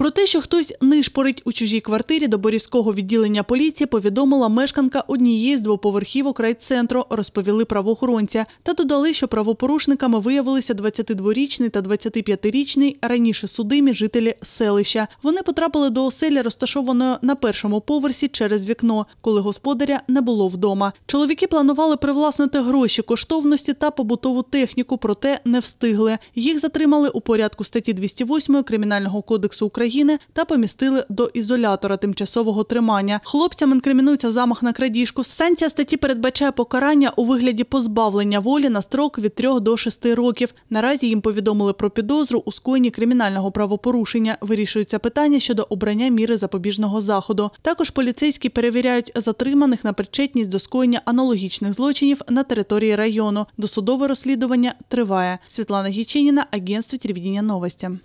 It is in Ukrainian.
Про те, що хтось нишпорить у чужій квартирі до борівського відділення поліції, повідомила мешканка однієї з двоповерхівок райцентру, розповіли правоохоронця та додали, що правопорушниками виявилися 22-річний та 25-річний раніше судимі жителі селища. Вони потрапили до оселі, розташованої на першому поверсі через вікно, коли господаря не було вдома. Чоловіки планували привласнити гроші, коштовності та побутову техніку, проте не встигли. Їх затримали у порядку статті 208 кримінального кодексу України. України та помістили до ізолятора тимчасового тримання. Хлопцям інкримінується замах на крадіжку. Санкція статті передбачає покарання у вигляді позбавлення волі на строк від 3 до 6 років. Наразі їм повідомили про підозру у скоєнні кримінального правопорушення. Вирішується питання щодо обрання міри запобіжного заходу. Також поліцейські перевіряють затриманих на причетність до скоєння аналогічних злочинів на території району. Досудове розслідування триває. Світлана Гічиніна, агентство телевидения новости.